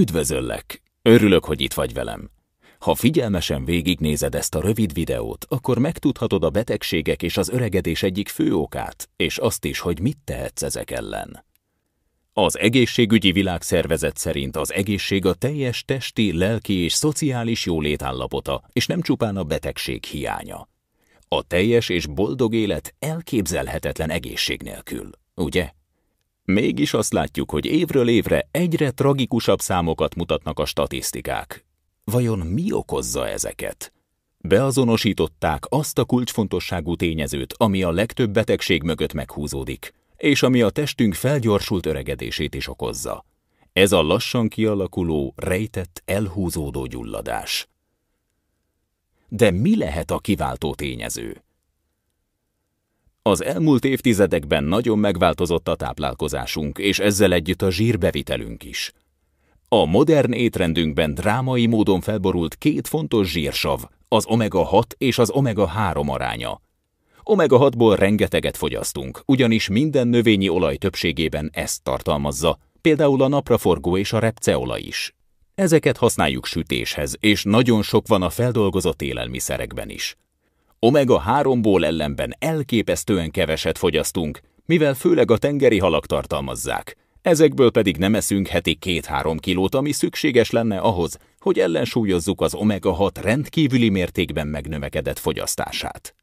Üdvözöllek! Örülök, hogy itt vagy velem. Ha figyelmesen végignézed ezt a rövid videót, akkor megtudhatod a betegségek és az öregedés egyik fő okát, és azt is, hogy mit tehetsz ezek ellen. Az egészségügyi világszervezet szerint az egészség a teljes testi, lelki és szociális állapota, és nem csupán a betegség hiánya. A teljes és boldog élet elképzelhetetlen egészség nélkül, ugye? Mégis azt látjuk, hogy évről évre egyre tragikusabb számokat mutatnak a statisztikák. Vajon mi okozza ezeket? Beazonosították azt a kulcsfontosságú tényezőt, ami a legtöbb betegség mögött meghúzódik, és ami a testünk felgyorsult öregedését is okozza. Ez a lassan kialakuló, rejtett, elhúzódó gyulladás. De mi lehet a kiváltó tényező? Az elmúlt évtizedekben nagyon megváltozott a táplálkozásunk, és ezzel együtt a zsírbevitelünk is. A modern étrendünkben drámai módon felborult két fontos zsírsav, az omega-6 és az omega-3 aránya. Omega-6-ból rengeteget fogyasztunk, ugyanis minden növényi olaj többségében ezt tartalmazza, például a napraforgó és a repceola is. Ezeket használjuk sütéshez, és nagyon sok van a feldolgozott élelmiszerekben is. Omega-3-ból ellenben elképesztően keveset fogyasztunk, mivel főleg a tengeri halak tartalmazzák. Ezekből pedig nem eszünk heti 2-3 kilót, ami szükséges lenne ahhoz, hogy ellensúlyozzuk az omega-6 rendkívüli mértékben megnövekedett fogyasztását.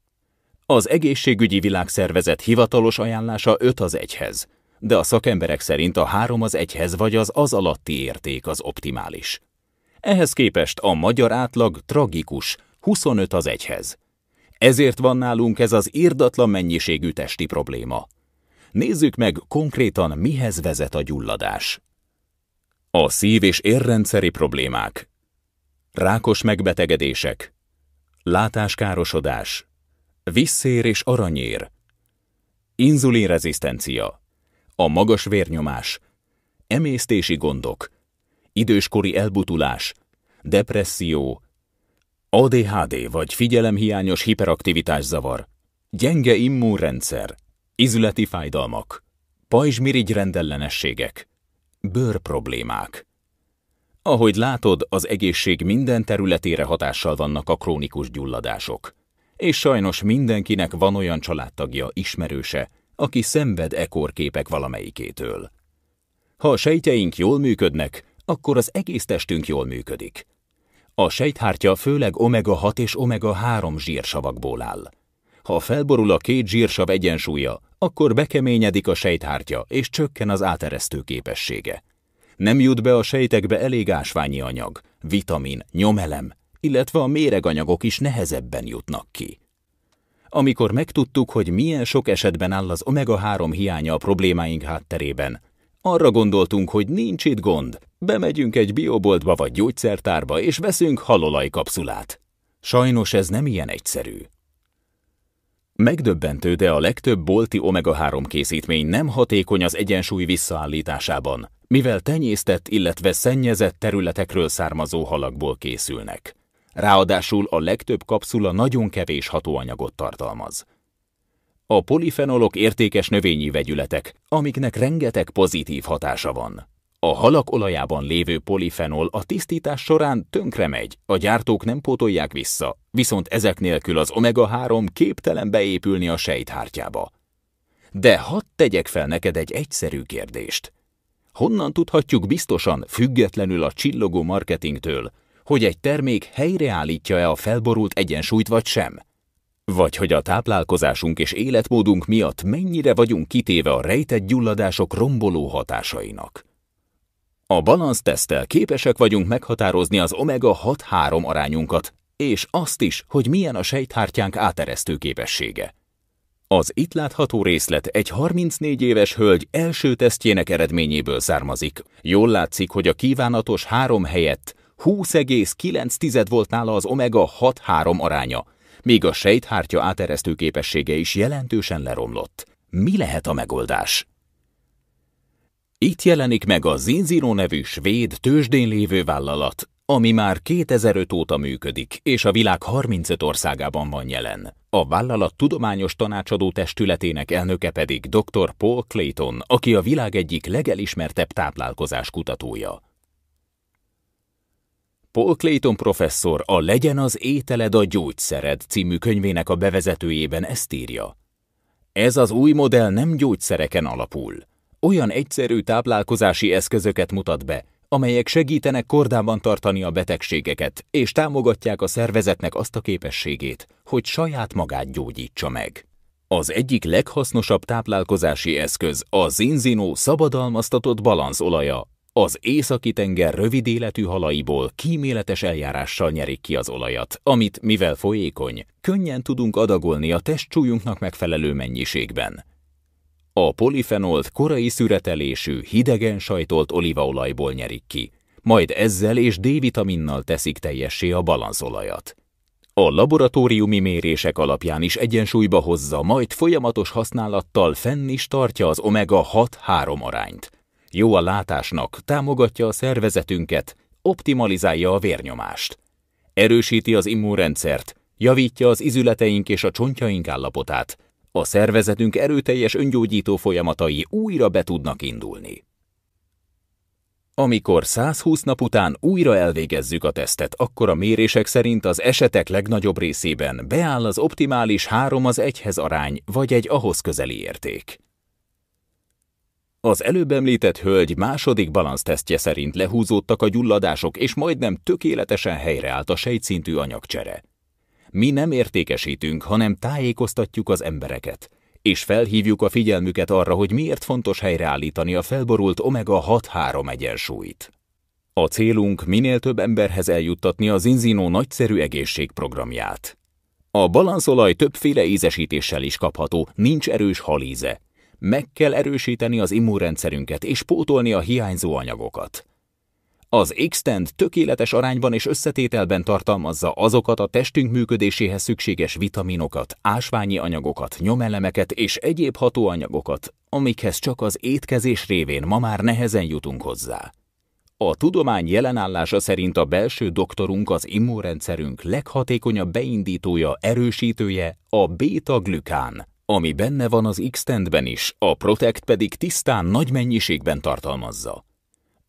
Az egészségügyi világszervezet hivatalos ajánlása 5 az 1-hez, de a szakemberek szerint a 3 az 1-hez vagy az az alatti érték az optimális. Ehhez képest a magyar átlag tragikus 25 az 1-hez. Ezért van nálunk ez az írdatlan mennyiségű testi probléma. Nézzük meg konkrétan, mihez vezet a gyulladás. A szív- és érrendszeri problémák, rákos megbetegedések, látáskárosodás, visszér és aranyér, inzulinrezisztencia, a magas vérnyomás, emésztési gondok, időskori elbutulás, depresszió, ADHD vagy figyelemhiányos hiperaktivitás zavar, gyenge immunrendszer, izületi fájdalmak, pajzsmirigy rendellenességek, bőrproblémák. Ahogy látod, az egészség minden területére hatással vannak a krónikus gyulladások. És sajnos mindenkinek van olyan családtagja, ismerőse, aki szenved ekor képek valamelyikétől. Ha a sejtjeink jól működnek, akkor az egész testünk jól működik. A sejthártya főleg omega-6 és omega-3 zsírsavakból áll. Ha felborul a két zsírsav egyensúlya, akkor bekeményedik a sejthártya és csökken az áteresztő képessége. Nem jut be a sejtekbe elég ásványi anyag, vitamin, nyomelem, illetve a méreganyagok is nehezebben jutnak ki. Amikor megtudtuk, hogy milyen sok esetben áll az omega-3 hiánya a problémáink hátterében, arra gondoltunk, hogy nincs itt gond, Bemegyünk egy bioboltba vagy gyógyszertárba, és veszünk halolaj kapszulát. Sajnos ez nem ilyen egyszerű. Megdöbbentő, de a legtöbb bolti omega-3 készítmény nem hatékony az egyensúly visszaállításában, mivel tenyésztett, illetve szennyezett területekről származó halakból készülnek. Ráadásul a legtöbb kapszula nagyon kevés hatóanyagot tartalmaz. A polifenolok értékes növényi vegyületek, amiknek rengeteg pozitív hatása van. A halak olajában lévő polifenol a tisztítás során tönkre megy, a gyártók nem pótolják vissza, viszont ezek nélkül az omega-3 képtelen beépülni a sejthártyába. De hadd tegyek fel neked egy egyszerű kérdést. Honnan tudhatjuk biztosan, függetlenül a csillogó marketingtől, hogy egy termék helyreállítja-e a felborult egyensúlyt vagy sem? Vagy hogy a táplálkozásunk és életmódunk miatt mennyire vagyunk kitéve a rejtett gyulladások romboló hatásainak? A balansz tesztel képesek vagyunk meghatározni az omega 6-3 arányunkat, és azt is, hogy milyen a sejthártyánk áteresztő képessége. Az itt látható részlet egy 34 éves hölgy első tesztjének eredményéből származik. Jól látszik, hogy a kívánatos 3 helyett 20,9 volt nála az omega 6-3 aránya, míg a sejthártya áteresztő képessége is jelentősen leromlott. Mi lehet a megoldás? Itt jelenik meg a Zinziro nevű svéd tőzsdén lévő vállalat, ami már 2005 óta működik, és a világ 35 országában van jelen. A vállalat tudományos tanácsadó testületének elnöke pedig dr. Paul Clayton, aki a világ egyik legelismertebb táplálkozás kutatója. Paul Clayton professzor a Legyen az ételed a gyógyszered című könyvének a bevezetőjében ezt írja. Ez az új modell nem gyógyszereken alapul – olyan egyszerű táplálkozási eszközöket mutat be, amelyek segítenek kordában tartani a betegségeket, és támogatják a szervezetnek azt a képességét, hogy saját magát gyógyítsa meg. Az egyik leghasznosabb táplálkozási eszköz a zinzinó szabadalmaztatott balanszolaja. Az Északi-tenger rövid életű halaiból kíméletes eljárással nyerik ki az olajat, amit, mivel folyékony, könnyen tudunk adagolni a testcsúlyunknak megfelelő mennyiségben. A polifenolt korai szüretelésű, hidegen sajtolt olívaolajból nyerik ki, majd ezzel és D-vitaminnal teszik teljessé a balanszolajat. A laboratóriumi mérések alapján is egyensúlyba hozza, majd folyamatos használattal fenn is tartja az omega-6-3 arányt. Jó a látásnak, támogatja a szervezetünket, optimalizálja a vérnyomást. Erősíti az immunrendszert, javítja az izületeink és a csontjaink állapotát, a szervezetünk erőteljes öngyógyító folyamatai újra be tudnak indulni. Amikor 120 nap után újra elvégezzük a tesztet, akkor a mérések szerint az esetek legnagyobb részében beáll az optimális 3 az 1-hez arány, vagy egy ahhoz közeli érték. Az előbb említett hölgy második balansztesztje szerint lehúzódtak a gyulladások, és majdnem tökéletesen helyreállt a sejtszintű anyagcsere. Mi nem értékesítünk, hanem tájékoztatjuk az embereket, és felhívjuk a figyelmüket arra, hogy miért fontos helyreállítani a felborult omega-6-3 egyensúlyt. A célunk minél több emberhez eljuttatni a Zinzino nagyszerű egészségprogramját. A balanszolaj többféle ízesítéssel is kapható, nincs erős halíze. Meg kell erősíteni az immunrendszerünket és pótolni a hiányzó anyagokat. Az x tökéletes arányban és összetételben tartalmazza azokat a testünk működéséhez szükséges vitaminokat, ásványi anyagokat, nyomelemeket és egyéb hatóanyagokat, amikhez csak az étkezés révén ma már nehezen jutunk hozzá. A tudomány jelenállása szerint a belső doktorunk az immunrendszerünk leghatékonyabb beindítója, erősítője a beta-glükán, ami benne van az x is, a Protect pedig tisztán nagy mennyiségben tartalmazza.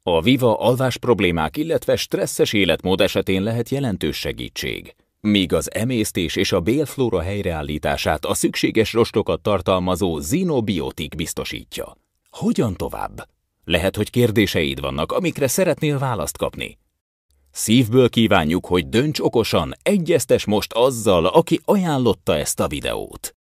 A Viva alvás problémák, illetve stresszes életmód esetén lehet jelentős segítség. Míg az emésztés és a bélflóra helyreállítását a szükséges rostokat tartalmazó zinobiotik biztosítja. Hogyan tovább? Lehet, hogy kérdéseid vannak, amikre szeretnél választ kapni. Szívből kívánjuk, hogy dönts okosan, egyeztes most azzal, aki ajánlotta ezt a videót.